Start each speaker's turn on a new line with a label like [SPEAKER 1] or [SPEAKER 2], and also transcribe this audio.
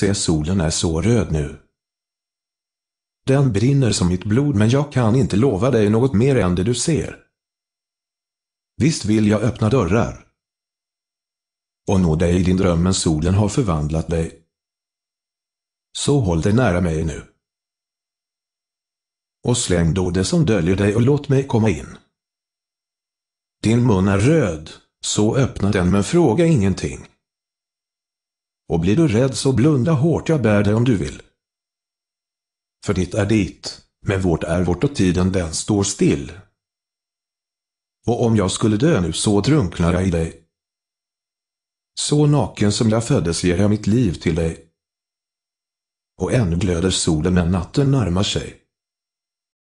[SPEAKER 1] Se solen är så röd nu. Den brinner som mitt blod men jag kan inte lova dig något mer än det du ser. Visst vill jag öppna dörrar. Och nå dig i din dröm men solen har förvandlat dig. Så håll dig nära mig nu. Och släng då det som döljer dig och låt mig komma in. Din mun är röd, så öppna den men fråga ingenting. Och blir du rädd så blunda hårt jag bär dig om du vill. För ditt är ditt, men vårt är vårt och tiden den står still. Och om jag skulle dö nu så drunknar jag i dig. Så naken som jag föddes ger jag mitt liv till dig. Och ännu glöder solen när natten närmar sig.